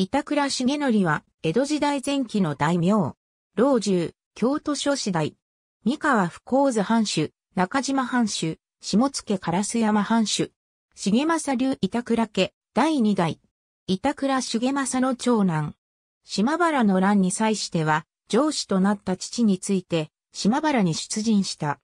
板倉重則は、江戸時代前期の大名。老中、京都諸子代。三河不幸図藩主、中島藩主、下野烏山藩主。重政流板倉家、第二代。板倉重政の長男。島原の乱に際しては、上司となった父について、島原に出陣した。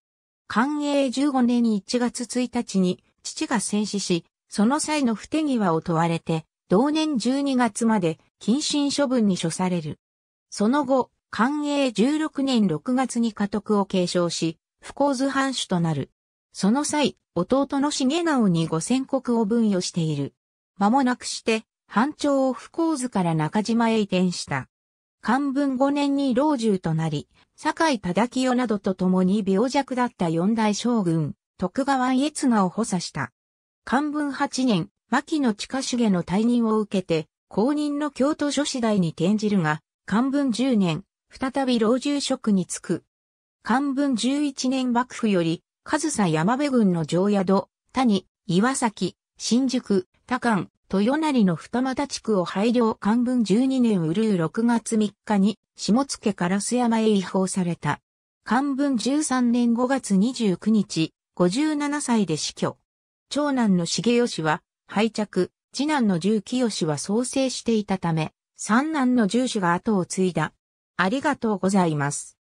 寛永15年1月1日に、父が戦死し、その際の不手際を問われて、同年12月まで謹慎処分に処される。その後、寛永16年6月に家督を継承し、不幸図藩主となる。その際、弟の重直に五千国を分与している。間もなくして、藩長を不幸図から中島へ移転した。漢文五年に老中となり、堺忠清などと共に病弱だった四大将軍、徳川家綱を補佐した。漢文八年、牧野近重の退任を受けて、公認の京都女子大に転じるが、漢文10年、再び老中職に就く。漢文11年幕府より、上総山部軍の城宿、谷、岩崎、新宿、多官、豊成の二俣地区を配領漢文12年うるう6月3日に、下野から須山へ移放された。漢文13年5月29日、57歳で死去。長男の重吉は、廃着、次男の重清は創生していたため、三男の重氏が後を継いだ。ありがとうございます。